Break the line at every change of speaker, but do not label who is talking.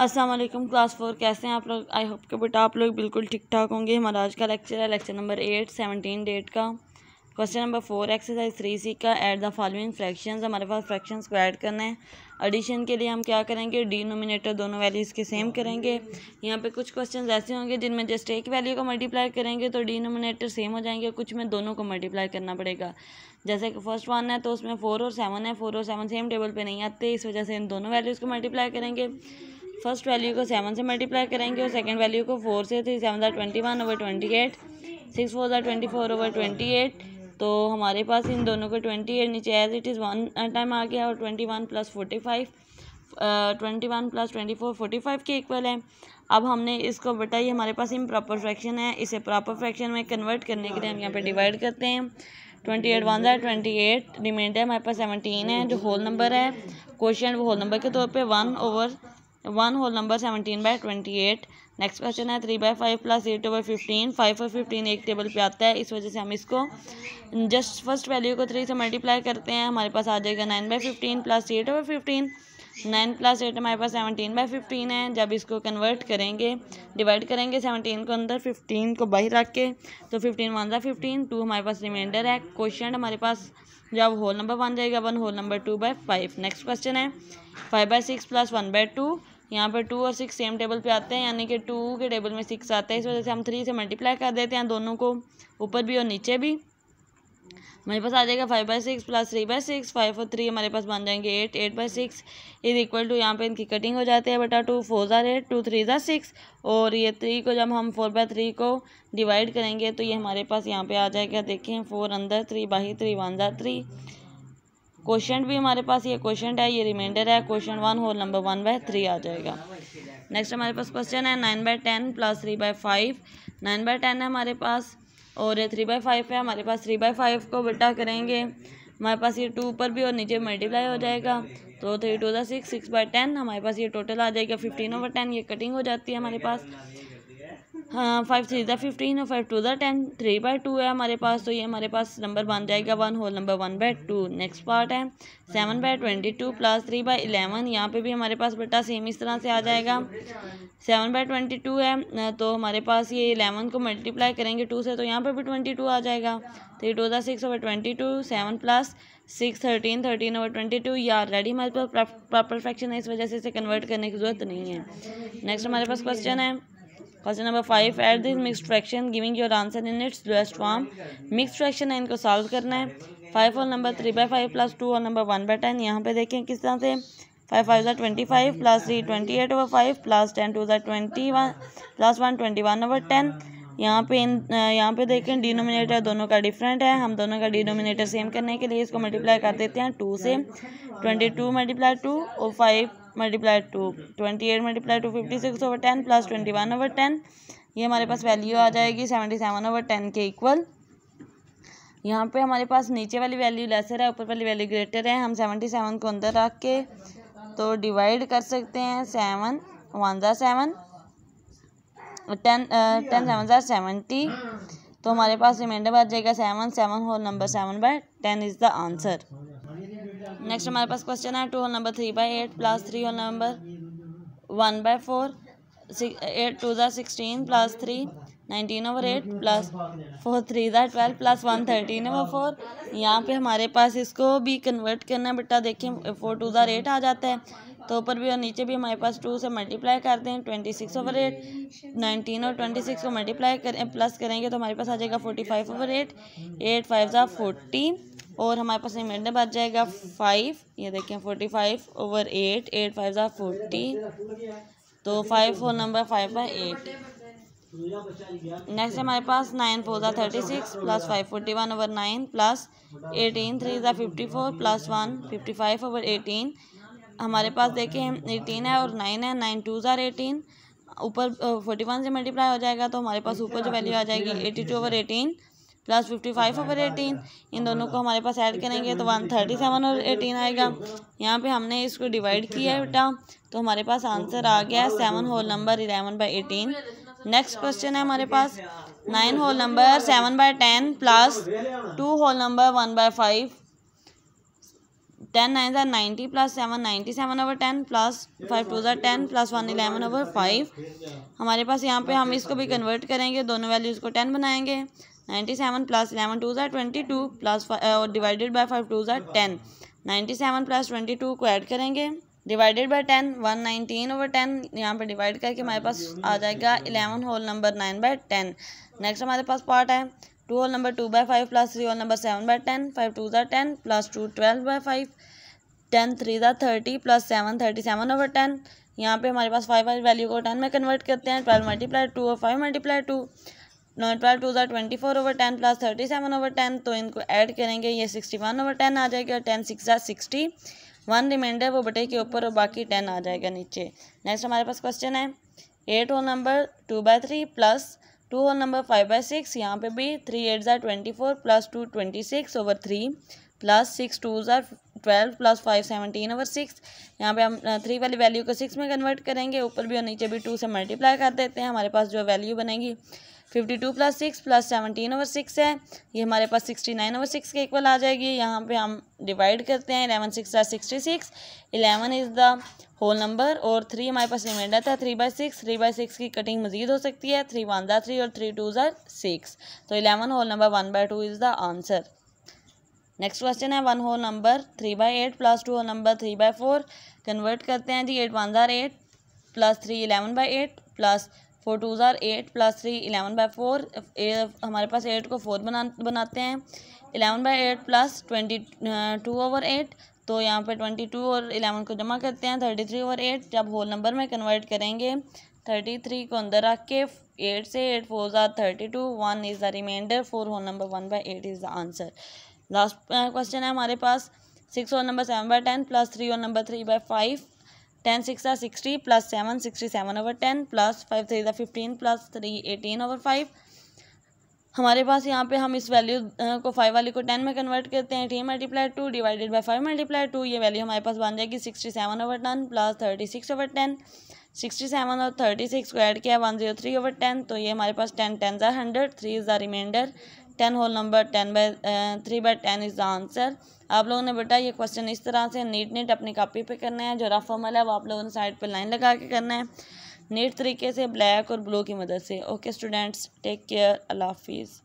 अस्सलाम वालेकुम class four कैसे हैं आप लोग आई होप के बेटा आप लोग बिल्कुल ठीक ठाक होंगे हमारा आज का लेक्चर है lecture number eight seventeen date का question number four exercise three C का एट द फॉलोइंग फ्रैक्शंस हमारे पास फ्रैक्शंस को ऐड करना है एडिशन के लिए हम क्या करेंगे डिनोमिनेटर दोनों वैल्यूज़ के सेम करेंगे यहाँ पे कुछ क्वेश्चन ऐसे होंगे जिनमें जस्ट एक वैल्यू को मल्टीप्लाई करेंगे तो डिनोमिनेटर सेम हो जाएंगे कुछ में दोनों को मल्टीप्लाई करना पड़ेगा जैसे कि फर्स्ट वन है तो उसमें फोर और सेवन है फोर और सेवन सेम टेबल पर नहीं आते इस वजह से इन दोनों वैल्यूज़ को मल्टीप्लाई करेंगे फर्स्ट वैल्यू को सेवन से मल्टीप्लाई करेंगे और सेकेंड वैल्यू को फोर से थ्री तो सेवन ज़ार twenty one over twenty eight six four ज़ार twenty four over twenty eight तो हमारे पास इन दोनों को ट्वेंटी एट नीचे as it is one time आ गया और twenty one plus forty five twenty one plus twenty four forty five के इक्वल है अब हमने इसको बताइए हमारे पास इन प्रॉपर फ्रैक्शन है इसे प्रॉपर फ्रैक्शन में कन्वर्ट करने के लिए हम यहाँ पर डिवाइड करते हैं ट्वेंटी एट वन ज़ार ट्वेंटी एट रिमाइंडर हमारे पास सेवनटीन है जो होल नंबर है क्वेश्चन वो होल नंबर के तौर पे one over one whole number seventeen by twenty eight next question है three by five plus eight over fifteen five और फिफ्टीन एक टेबल पे आता है इस वजह से हम इसको जस्ट फर्स्ट वैल्यू को थ्री से मल्टीप्लाई करते हैं हमारे पास आ जाएगा nine by fifteen plus eight over fifteen nine plus eight हमारे पास सेवनटीन बाई फिफ्टीन है जब इसको कन्वर्ट करेंगे डिवाइड करेंगे सेवनटीन को अंदर फिफ्टीन को बाहर रख के तो फिफ्टीन वन जै फिफ्टीन टू हमारे पास रिमाइंडर है क्वेश्चन हमारे पास जब होल नंबर वन जाएगा one whole number two by five next question है five by six plus one by two यहाँ पर टू और सिक्स सेम टेबल पे आते हैं यानी कि टू के टेबल में सिक्स आता है इस वजह से हम थ्री से मल्टीप्लाई कर देते हैं दोनों को ऊपर भी और नीचे भी हमारे पास आ जाएगा five by six plus three by six five और थ्री हमारे पास बन जाएंगे eight eight by six is equal to यहाँ पे इनकी कटिंग हो जाती है बेटा टू फोर ज़ार एट टू थ्री ज़ार सिक्स और ये थ्री को जब हम फोर बाई थ्री को डिवाइड करेंगे तो ये हमारे पास यहाँ पे आ जाएगा देखें फोर अंदर थ्री बाई थ्री वन ज़ार थ्री क्वेश्चन भी हमारे पास ये क्वेश्चन है ये रिमाइंडर है question one whole number one by three आ जाएगा नेक्स्ट हमारे पास क्वेश्चन है nine by ten plus three by five nine by ten है हमारे पास और थ्री बाई फाइव है हमारे पास थ्री बाई फाइव को बटा करेंगे हमारे पास ये टू ऊपर भी और नीचे मल्टीप्लाई हो जाएगा तो थ्री टू दिक्स सिक्स सिक्स बाई टेन हमारे पास ये टोटल आ जाएगा फिफ्टीन ओवर टेन ये कटिंग हो जाती है हमारे पास हाँ फाइव थ्री ज़ा फिफ्टीन और फाइव टू ज़ा टेन थ्री बाई टू है हमारे पास तो ये हमारे पास नंबर बन जाएगा one whole number one by two next part है seven by twenty two plus three by eleven यहाँ पे भी हमारे पास बेटा सेम इस तरह से आ जाएगा सेवन बाई ट्वेंटी टू है तो हमारे पास ये इलेवन को मल्टीप्लाई करेंगे टू से तो यहाँ पर भी ट्वेंटी टू आ जाएगा थ्री टू ज़ा six over twenty two seven plus six thirteen thirteen over twenty two या ऑलरेडी हमारे पास प्रॉपर फैक्शन है इस वजह से इसे कन्वर्ट करने की ज़रूरत नहीं है नेक्स्ट हमारे पास क्वेश्चन है question number five at this mix fraction giving your answer in its lowest form mix fraction है इनको सॉल्व करना है फाइव और number three by five plus two और नंबर वन बाई टेन यहाँ पे देखें किस तरह से फाइव फाइव ज़ार twenty five plus three twenty eight over five plus ten two ज़ार twenty one plus one twenty one over ten यहाँ पे इन यहाँ पे देखें डिनोमिनेटर दोनों का डिफरेंट है हम दोनों का डिनोमिनेटर सेम करने के लिए इसको मल्टीप्लाई कर देते हैं टू से ट्वेंटी टू मल्टीप्लाई टू और five multiply two twenty eight multiply two fifty six over ten plus twenty one over ten ये हमारे पास वैल्यू आ जाएगी सेवेंटी सेवन ओवर टेन के इक्वल यहाँ पे हमारे पास नीचे वाली वैल्यू लेसर है ऊपर वाली वैल्यू ग्रेटर है हम सेवेंटी सेवन को अंदर रख के तो डिवाइड कर सकते हैं सेवन वन जार सेवन टेन टेन सेवन जार सेवेंटी तो हमारे पास रिमाइंडर आ जाएगा seven seven whole number seven by ten is the answer next हमारे पास क्वेश्चन है two whole number three by eight plus three whole number one by four eight two ज़ार sixteen plus three nineteen over eight plus four three ज़ार twelve plus one thirteen over four यहाँ पे हमारे पास इसको भी convert करना है बेटा देखें फोर टू ज़ार एट आ जाता है तो ऊपर भी और नीचे भी हमारे पास टू से मल्टीप्लाई करते हैं twenty six over eight nineteen और ट्वेंटी सिक्स को मल्टीप्लाई करें प्लस करेंगे तो हमारे पास आ जाएगा forty five over eight eight five ज़ार फोर्टी और हमारे पास रिमाइंडर बच जाएगा फाइव ये देखें forty five over eight eight five ज़ार फोर्टी तो five four number five by eight next हमारे पास नाइन फोर ज़ा thirty six plus five forty one over nine plus eighteen three जो fifty four plus one fifty five over eighteen हमारे पास देखें eighteen है और नाइन है नाइन टू ज़ार एटीन ऊपर फोर्टी uh, वन से मल्टीप्लाई हो जाएगा तो हमारे पास ऊपर जो वैल्यू आ जाएगी eighty two over eighteen plus fifty five over eighteen इन दोनों को हमारे पास ऐड करेंगे तो वन थर्टी सेवन और एटीन आएगा यहाँ पे हमने इसको डिवाइड किया है बेटा तो हमारे पास आंसर आ गया seven whole number eleven by eighteen next question है हमारे पास nine whole number seven by ten plus two whole number one by five ten nine ज़ार ninety plus seven ninety seven over ten plus five two ज़ार ten plus one eleven over five हमारे पास यहाँ पे हम इसको भी convert करेंगे दोनों वैल्यूज़ को टेन बनाएंगे ninety seven plus eleven two ज़ार ट्वेंटी टू प्लस और डिवाइडेड बाई फाइव टू ज़ार ten ninety seven plus twenty two को ऐड करेंगे divided by ten one nineteen over ten यहाँ पर डिवाइड करके हमारे पास आ जाएगा eleven whole number nine by ten next हमारे पास पार्ट है two whole number two by five plus three whole number seven by ten five two ज़ार ten plus two twelve by five ten three ज़ार thirty plus seven thirty seven over ten यहाँ पे हमारे पास फाइव वाली value को ten में कन्वर्ट करते हैं ट्वेल्व मल्टीप्लाई टू और फाइव मल्टीप्लाई टू नौ ट्वेल्व टू ज़ार twenty four over ten plus thirty seven over ten तो इनको ऐड करेंगे ये सिक्सटी वन ओवर टेन आ जाएगी और टेन सिक्स ज़ार सिक्सटी वन रिमाइंडर वो बटे के ऊपर और बाकी टेन आ जाएगा नीचे नेक्स्ट हमारे पास क्वेश्चन है eight whole number two by three plus two whole number five by six यहाँ पे भी थ्री एट ज़ार twenty four plus two twenty six over three plus six two ज़ार twelve plus five seventeen over six यहाँ पे हम three वाली value को सिक्स में कन्वर्ट करेंगे ऊपर भी और नीचे भी टू से मल्टीप्लाई कर देते हैं हमारे पास जो वैल्यू बनेगी fifty two plus six plus seventeen over six है ये हमारे पास सिक्सटी नाइन ओवर सिक्स के इक्वल आ जाएगी यहाँ पे हम डिवाइड करते हैं eleven six sixty six eleven is the whole number और थ्री हमारे पास रिमाइंडर था three by six three by six की कटिंग मजीद हो सकती है थ्री वन ज़ा थ्री और थ्री टू ज़ा सिक्स तो eleven whole number one by two is the answer next question है one whole number three by eight plus two whole number three by four convert करते हैं जी eight one ज़ार eight plus three eleven by eight plus four two ज़ार eight plus three eleven by four हमारे पास eight को four बना बनाते हैं eleven by eight plus twenty two over eight तो यहाँ पे ट्वेंटी टू और इलेवन को जमा करते हैं थर्टी थ्री ओवर एट जब होल नंबर में कन्वर्ट करेंगे थर्टी थ्री को अंदर रख के एट से एट फोर ज़ार thirty two one is the reminder four whole number one by eight is the answer last question है हमारे पास six whole number seven by ten plus three whole number three by five ten six आर sixty plus seven sixty seven over ten plus five three ज़ा fifteen plus three eighteen over five हमारे पास यहाँ पे हम इस value को five वाली को टेन में कन्वर्ट करते हैं eighteen multiply two divided by five multiply two ये वैल्यू हमारे पास बन जाएगी sixty seven over ten plus thirty six over ten sixty seven और थर्टी सिक्स को ऐड किया one zero three over ten तो ये हमारे पास टेन टेन ज़ा hundred three the remainder ten whole number ten by three by ten is the answer आप लोगों ने बेटा ये क्वेश्चन इस तरह से नीट नीट अपनी कापी पे करना है जो रफ अमल है वो आप लोगों ने साइड पे लाइन लगा के करना है नीट तरीके से ब्लैक और ब्लू की मदद से ओके स्टूडेंट्स टेक केयर अल्लाह हाफिज़